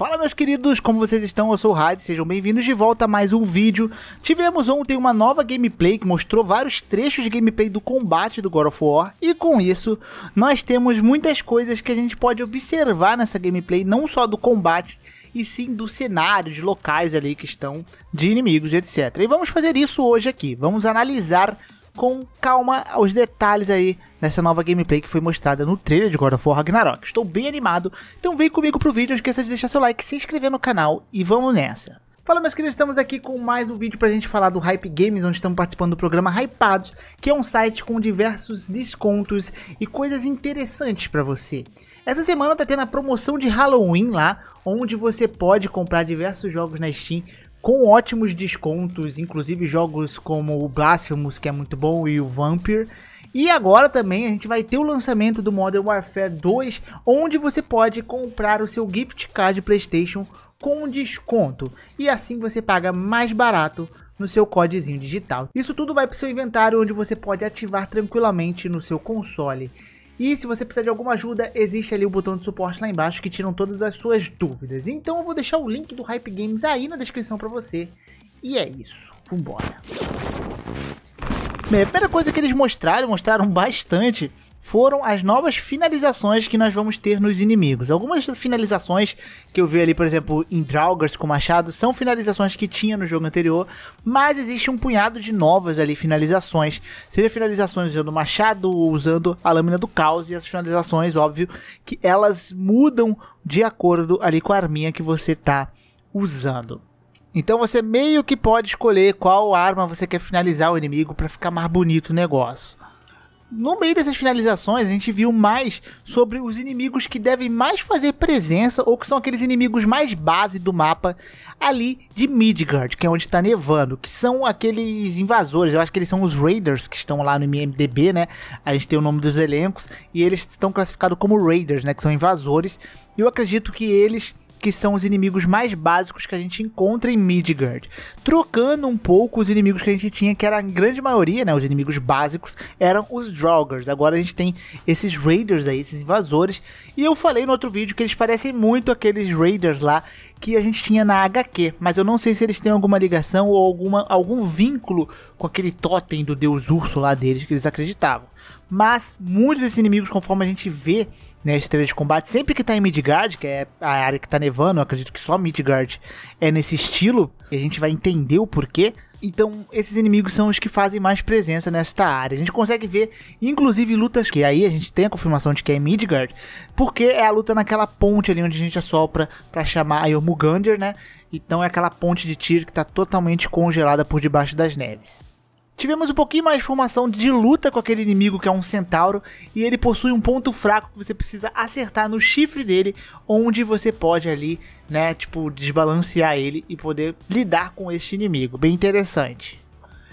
Fala meus queridos, como vocês estão? Eu sou o Raid, sejam bem-vindos de volta a mais um vídeo. Tivemos ontem uma nova gameplay que mostrou vários trechos de gameplay do combate do God of War e com isso nós temos muitas coisas que a gente pode observar nessa gameplay, não só do combate, e sim do cenário, de locais ali que estão de inimigos, etc. E vamos fazer isso hoje aqui, vamos analisar com calma aos detalhes aí dessa nova gameplay que foi mostrada no trailer de God of War Ragnarok. Estou bem animado, então vem comigo pro vídeo, não esqueça de deixar seu like, se inscrever no canal e vamos nessa. Fala meus queridos, estamos aqui com mais um vídeo para a gente falar do Hype Games, onde estamos participando do programa Hypados, que é um site com diversos descontos e coisas interessantes para você. Essa semana tá tendo a promoção de Halloween lá, onde você pode comprar diversos jogos na Steam com ótimos descontos, inclusive jogos como o Blasphemous, que é muito bom, e o Vampire. E agora também a gente vai ter o lançamento do Modern Warfare 2, onde você pode comprar o seu gift card PlayStation com desconto. E assim você paga mais barato no seu codezinho digital. Isso tudo vai para o seu inventário, onde você pode ativar tranquilamente no seu console. E se você precisar de alguma ajuda, existe ali o botão de suporte lá embaixo que tiram todas as suas dúvidas. Então eu vou deixar o link do Hype Games aí na descrição para você. E é isso, vambora! Bem, a primeira coisa que eles mostraram, mostraram bastante, foram as novas finalizações que nós vamos ter nos inimigos. Algumas finalizações que eu vi ali, por exemplo, em Draugrs com Machado, são finalizações que tinha no jogo anterior, mas existe um punhado de novas ali finalizações. Seria finalizações usando Machado ou usando a Lâmina do Caos, e essas finalizações, óbvio, que elas mudam de acordo ali com a arminha que você tá usando. Então você meio que pode escolher qual arma você quer finalizar o inimigo para ficar mais bonito o negócio no meio dessas finalizações, a gente viu mais sobre os inimigos que devem mais fazer presença ou que são aqueles inimigos mais base do mapa ali de Midgard, que é onde está nevando, que são aqueles invasores. Eu acho que eles são os Raiders que estão lá no MMDB, né? A gente tem o nome dos elencos e eles estão classificados como Raiders, né? Que são invasores. Eu acredito que eles que são os inimigos mais básicos que a gente encontra em Midgard. Trocando um pouco os inimigos que a gente tinha, que era a grande maioria, né, os inimigos básicos, eram os Draugrs. Agora a gente tem esses Raiders aí, esses invasores. E eu falei no outro vídeo que eles parecem muito aqueles Raiders lá que a gente tinha na HQ, mas eu não sei se eles têm alguma ligação ou alguma, algum vínculo com aquele totem do deus urso lá deles que eles acreditavam mas muitos desses inimigos, conforme a gente vê na né, estrela de combate, sempre que tá em Midgard, que é a área que tá nevando, acredito que só Midgard é nesse estilo, e a gente vai entender o porquê. Então, esses inimigos são os que fazem mais presença nesta área. A gente consegue ver, inclusive, lutas que aí a gente tem a confirmação de que é Midgard, porque é a luta naquela ponte ali onde a gente assopra para chamar a Yormungandr, né? Então é aquela ponte de tiro que tá totalmente congelada por debaixo das neves. Tivemos um pouquinho mais de formação de luta com aquele inimigo que é um centauro e ele possui um ponto fraco que você precisa acertar no chifre dele, onde você pode ali, né, tipo, desbalancear ele e poder lidar com este inimigo. Bem interessante.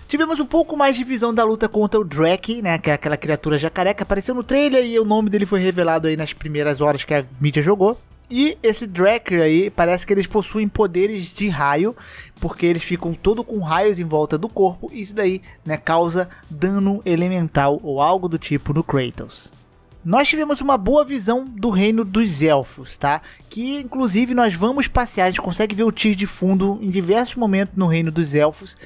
Tivemos um pouco mais de visão da luta contra o Drake, né? Que é aquela criatura jacaré que apareceu no trailer e o nome dele foi revelado aí nas primeiras horas que a mídia jogou. E esse Draker aí, parece que eles possuem poderes de raio, porque eles ficam todo com raios em volta do corpo, e isso daí né, causa dano elemental ou algo do tipo no Kratos. Nós tivemos uma boa visão do reino dos elfos, tá? Que inclusive nós vamos passear, a gente consegue ver o tiro de fundo em diversos momentos no reino dos elfos.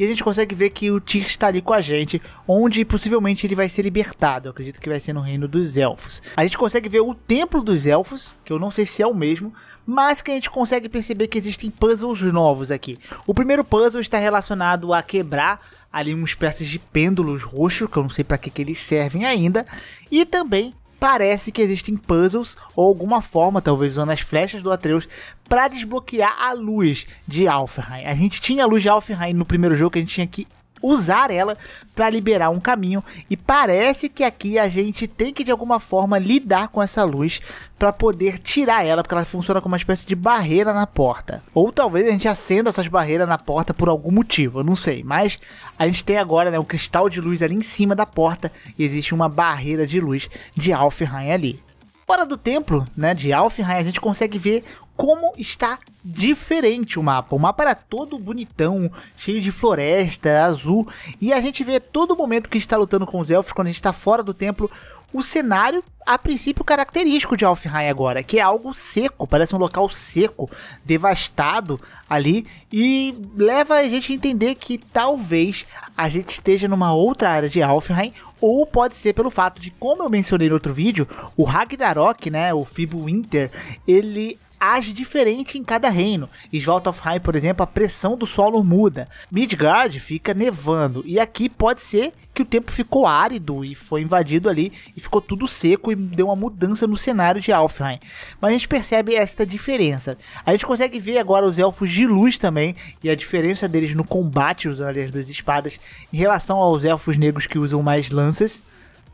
E a gente consegue ver que o Tyr está ali com a gente, onde possivelmente ele vai ser libertado. Eu acredito que vai ser no reino dos elfos. A gente consegue ver o templo dos elfos, que eu não sei se é o mesmo, mas que a gente consegue perceber que existem puzzles novos aqui. O primeiro puzzle está relacionado a quebrar ali uma espécie de pêndulos roxos, que eu não sei para que, que eles servem ainda, e também parece que existem puzzles ou alguma forma, talvez usando as flechas do Atreus, para desbloquear a luz de Alfheim. A gente tinha a luz de Alfheim no primeiro jogo, que a gente tinha que usar ela para liberar um caminho e parece que aqui a gente tem que de alguma forma lidar com essa luz para poder tirar ela, porque ela funciona como uma espécie de barreira na porta. Ou talvez a gente acenda essas barreiras na porta por algum motivo, eu não sei, mas a gente tem agora, né, um cristal de luz ali em cima da porta e existe uma barreira de luz de Alfheim ali. Fora do templo, né, de Alfheim, a gente consegue ver como está diferente o mapa. O mapa era todo bonitão, cheio de floresta, azul. E a gente vê todo momento que está lutando com os elfos, quando a gente está fora do templo, o cenário, a princípio, característico de Alfheim agora, que é algo seco, parece um local seco, devastado ali, e leva a gente a entender que talvez a gente esteja numa outra área de Alfheim, ou pode ser pelo fato de, como eu mencionei no outro vídeo, o Ragnarok, né, o Fibo Winter, ele age diferente em cada reino. Em Svartalfheim, por exemplo, a pressão do solo muda. Midgard fica nevando. E aqui pode ser que o tempo ficou árido e foi invadido ali e ficou tudo seco e deu uma mudança no cenário de Alfheim. Mas a gente percebe esta diferença. A gente consegue ver agora os elfos de luz também e a diferença deles no combate usando as duas espadas em relação aos elfos negros que usam mais lanças.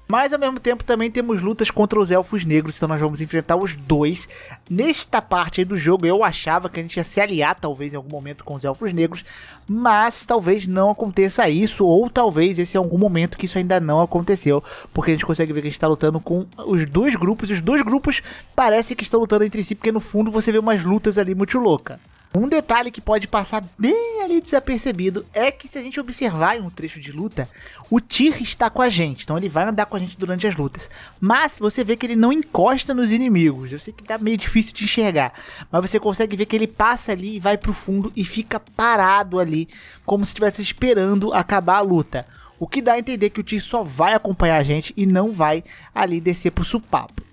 Mas ao mesmo tempo também temos lutas contra os elfos negros, então nós vamos enfrentar os dois. Nesta parte aí do jogo eu achava que a gente ia se aliar talvez em algum momento com os elfos negros, mas talvez não aconteça isso, ou talvez esse é algum momento que isso ainda não aconteceu, porque a gente consegue ver que a gente está lutando com os dois grupos, e os dois grupos parecem que estão lutando entre si, porque no fundo você vê umas lutas ali muito louca. Um detalhe que pode passar bem ali desapercebido é que se a gente observar em um trecho de luta, o Tyr está com a gente, então ele vai andar com a gente durante as lutas. Mas você vê que ele não encosta nos inimigos, eu sei que tá meio difícil de enxergar, mas você consegue ver que ele passa ali e vai pro fundo e fica parado ali, como se estivesse esperando acabar a luta. O que dá a entender que o Tyr só vai acompanhar a gente e não vai ali descer pro supapo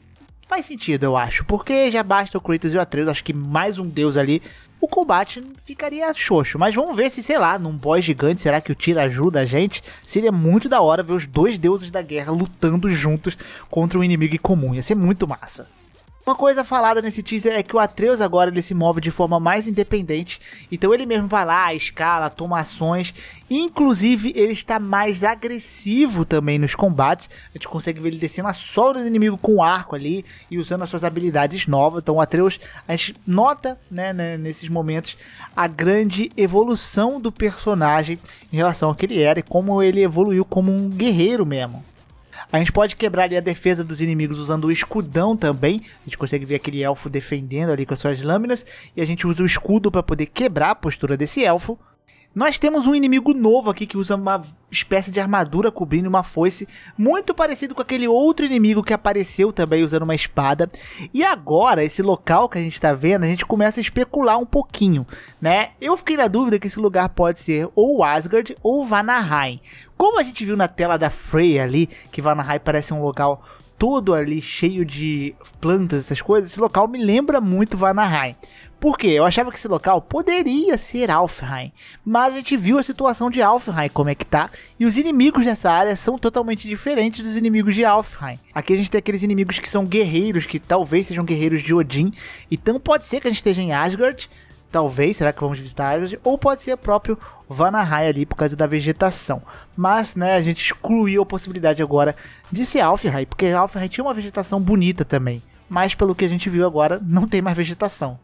faz sentido, eu acho. Porque já basta o Kratos e o Atreus, acho que mais um deus ali o combate ficaria xoxo. Mas vamos ver se, sei lá, num boss gigante, será que o Tira ajuda a gente? Seria muito da hora ver os dois deuses da guerra lutando juntos contra um inimigo comum. Ia ser muito massa. Uma coisa falada nesse teaser é que o Atreus agora ele se move de forma mais independente, então ele mesmo vai lá, escala, toma ações, inclusive ele está mais agressivo também nos combates, a gente consegue ver ele descendo a solda do inimigo com o arco ali e usando as suas habilidades novas, então o Atreus, a gente nota né, né, nesses momentos a grande evolução do personagem em relação ao que ele era e como ele evoluiu como um guerreiro mesmo. A gente pode quebrar ali a defesa dos inimigos usando o escudão também. A gente consegue ver aquele elfo defendendo ali com as suas lâminas. E a gente usa o escudo para poder quebrar a postura desse elfo nós temos um inimigo novo aqui que usa uma espécie de armadura cobrindo uma foice, muito parecido com aquele outro inimigo que apareceu também usando uma espada. E agora, esse local que a gente está vendo, a gente começa a especular um pouquinho, né? Eu fiquei na dúvida que esse lugar pode ser ou Asgard ou Vanaheim. Como a gente viu na tela da Freya ali, que Vanaheim parece um local todo ali cheio de plantas, essas coisas, esse local me lembra muito Vanaheim. Por quê? Eu achava que esse local poderia ser Alfheim, mas a gente viu a situação de Alfheim como é que tá, e os inimigos dessa área são totalmente diferentes dos inimigos de Alfheim. Aqui a gente tem aqueles inimigos que são guerreiros, que talvez sejam guerreiros de Odin, então pode ser que a gente esteja em Asgard, Talvez, será que vamos visitar Asgard? Ou pode ser próprio Vanahai ali por causa da vegetação. Mas, né, a gente excluiu a possibilidade agora de ser Alfheim, porque Alfheim tinha uma vegetação bonita também. Mas pelo que a gente viu agora, não tem mais vegetação.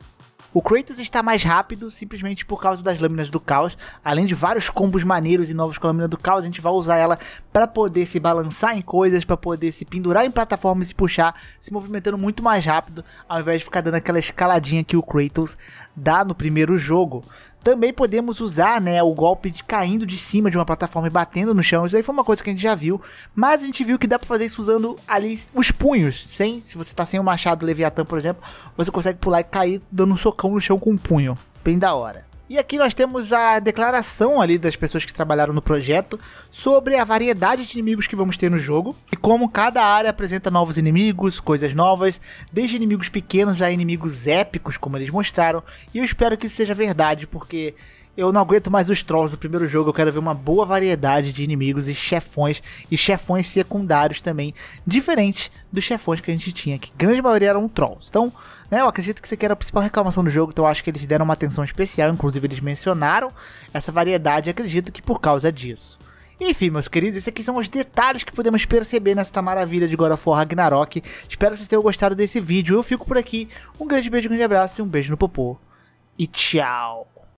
O Kratos está mais rápido simplesmente por causa das lâminas do caos, além de vários combos maneiros e novos com a lâmina do caos, a gente vai usar ela para poder se balançar em coisas, para poder se pendurar em plataformas e puxar, se movimentando muito mais rápido, ao invés de ficar dando aquela escaladinha que o Kratos dá no primeiro jogo. Também podemos usar né, o golpe de caindo de cima de uma plataforma e batendo no chão. Isso aí foi uma coisa que a gente já viu. Mas a gente viu que dá para fazer isso usando ali os punhos. Sem, se você tá sem o machado Leviatã, por exemplo, você consegue pular e cair dando um socão no chão com um punho. Bem da hora. E aqui nós temos a declaração ali das pessoas que trabalharam no projeto sobre a variedade de inimigos que vamos ter no jogo e como cada área apresenta novos inimigos, coisas novas, desde inimigos pequenos a inimigos épicos, como eles mostraram. E eu espero que isso seja verdade, porque eu não aguento mais os trolls do primeiro jogo. Eu quero ver uma boa variedade de inimigos e chefões e chefões secundários também, diferente dos chefões que a gente tinha, que grande maioria eram trolls. Então, né, eu acredito que isso aqui era a principal reclamação do jogo, então eu acho que eles deram uma atenção especial, inclusive eles mencionaram essa variedade, acredito que por causa disso. Enfim, meus queridos, esses aqui são os detalhes que podemos perceber nesta maravilha de God of War Ragnarok. Espero que vocês tenham gostado desse vídeo. Eu fico por aqui. Um grande beijo, um grande abraço e um beijo no popô. E tchau!